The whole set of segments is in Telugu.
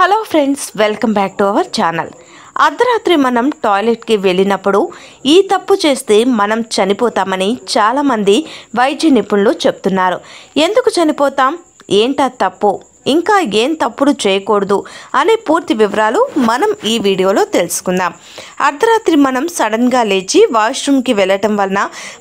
hello friends welcome back to our channel అర్ధరాత్రి మనం టాయిలెట్కి వెళ్ళినప్పుడు ఈ తప్పు చేస్తే మనం చనిపోతామని చాలామంది వైద్య నిపుణులు చెప్తున్నారు ఎందుకు చనిపోతాం ఏంటా తప్పు ఇంకా ఏం తప్పుడు చేయకూడదు అనే పూర్తి వివరాలు మనం ఈ వీడియోలో తెలుసుకుందాం అర్ధరాత్రి మనం సడన్గా లేచి వాష్రూమ్కి వెళ్ళటం వలన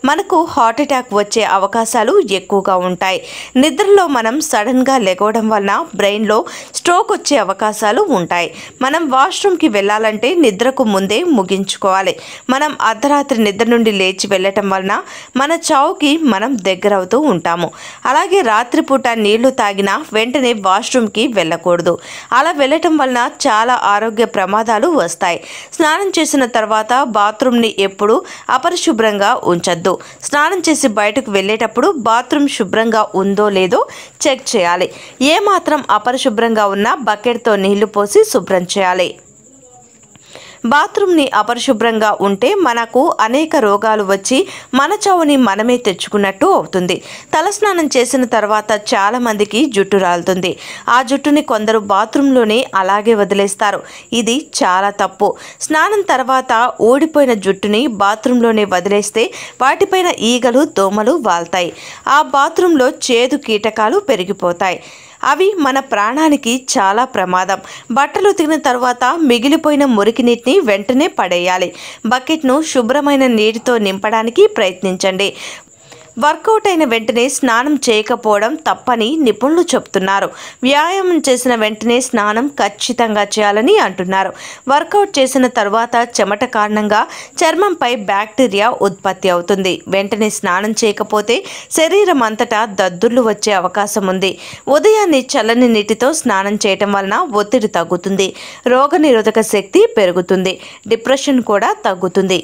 మనకు హార్ట్ అటాక్ వచ్చే అవకాశాలు ఎక్కువగా ఉంటాయి నిద్రలో మనం సడన్గా లెగవడం వలన బ్రెయిన్లో స్ట్రోక్ వచ్చే అవకాశాలు ఉంటాయి మనం వాష్రూమ్కి వెళ్ళాలంటే నిద్రకు ముందే ముగించుకోవాలి మనం అర్ధరాత్రి నిద్ర నుండి లేచి వెళ్ళటం వలన మన చావుకి మనం దగ్గరవుతూ ఉంటాము అలాగే రాత్రిపూట నీళ్లు తాగిన వెంటనే వాష్రూమ్కి వెళ్ళకూడదు అలా వెళ్ళటం వలన చాలా ఆరోగ్య ప్రమాదాలు వస్తాయి స్నానం చేసిన తర్వాత బాత్రూమ్ని ఎప్పుడు అపరిశుభ్రంగా ఉంచద్దు స్నానం చేసి బయటకు వెళ్ళేటప్పుడు బాత్రూమ్ శుభ్రంగా ఉందో లేదో చెక్ చేయాలి ఏమాత్రం అపరిశుభ్రంగా ఉన్నా బకెట్తో నీళ్లు పోసి శుభ్రం చేయాలి బాత్రూమ్ని అపరిశుభ్రంగా ఉంటే మనకు అనేక రోగాలు వచ్చి మన చావుని మనమే తెచ్చుకున్నట్టు అవుతుంది తలస్నానం చేసిన తర్వాత చాలామందికి జుట్టు రాలుతుంది ఆ జుట్టుని కొందరు బాత్రూంలోనే అలాగే వదిలేస్తారు ఇది చాలా తప్పు స్నానం తర్వాత ఓడిపోయిన జుట్టుని బాత్రూంలోనే వదిలేస్తే వాటిపైన ఈగలు దోమలు వాల్తాయి ఆ బాత్రూంలో చేదు కీటకాలు పెరిగిపోతాయి అవి మన ప్రాణానికి చాలా ప్రమాదం బట్టలు ఉతికిన తర్వాత మిగిలిపోయిన మురికి నీటిని వెంటనే పడేయాలి బకెట్ను శుభ్రమైన నీటితో నింపడానికి ప్రయత్నించండి వర్కౌట్ అయిన వెంటనే స్నానం చేయకపోవడం తప్పని నిపుణులు చెబుతున్నారు వ్యాయామం చేసిన వెంటనే స్నానం ఖచ్చితంగా చేయాలని అంటున్నారు వర్కౌట్ చేసిన తర్వాత చెమట కారణంగా చర్మంపై బ్యాక్టీరియా ఉత్పత్తి అవుతుంది వెంటనే స్నానం చేయకపోతే శరీరం అంతటా దద్దుర్లు వచ్చే అవకాశం ఉంది ఉదయాన్నే చల్లని నీటితో స్నానం చేయటం వలన ఒత్తిడి తగ్గుతుంది రోగనిరోధక శక్తి పెరుగుతుంది డిప్రెషన్ కూడా తగ్గుతుంది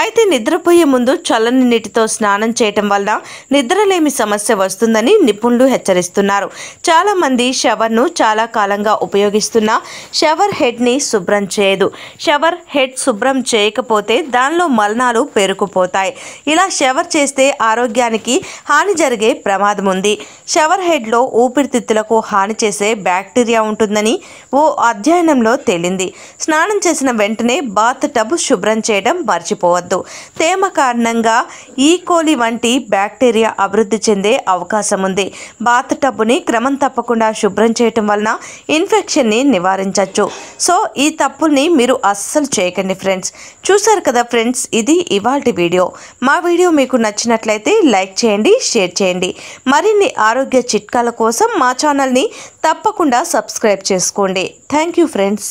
అయితే నిద్రపోయే ముందు చల్లని నీటితో స్నానం చేయటం వల్ల నిద్రలేమి సమస్య వస్తుందని నిపుణులు హెచ్చరిస్తున్నారు చాలామంది షవర్ను చాలా కాలంగా ఉపయోగిస్తున్న షవర్ హెడ్ని శుభ్రం చేయదు షవర్ హెడ్ శుభ్రం చేయకపోతే దానిలో మలనాలు పేరుకుపోతాయి ఇలా షవర్ చేస్తే ఆరోగ్యానికి హాని జరిగే ప్రమాదం ఉంది షవర్ హెడ్లో ఊపిరితిత్తులకు హాని చేసే బ్యాక్టీరియా ఉంటుందని ఓ అధ్యయనంలో తేలింది స్నానం చేసిన వెంటనే బాత్ టబ్ శుభ్రం చేయడం మర్చిపో తీసుకోవద్దు తేమ కారణంగా ఈకోలి వంటి బ్యాక్టీరియా అభివృద్ధి చెందే అవకాశం ఉంది బాత్ టబ్బుని క్రమం తప్పకుండా శుభ్రం చేయటం వలన ఇన్ఫెక్షన్ని నివారించవచ్చు సో ఈ తప్పుల్ని మీరు అస్సలు చేయకండి ఫ్రెండ్స్ చూసారు కదా ఫ్రెండ్స్ ఇది ఇవాల్టి వీడియో మా వీడియో మీకు నచ్చినట్లయితే లైక్ చేయండి షేర్ చేయండి మరిన్ని ఆరోగ్య చిట్కాల కోసం మా ఛానల్ని తప్పకుండా సబ్స్క్రైబ్ చేసుకోండి థ్యాంక్ ఫ్రెండ్స్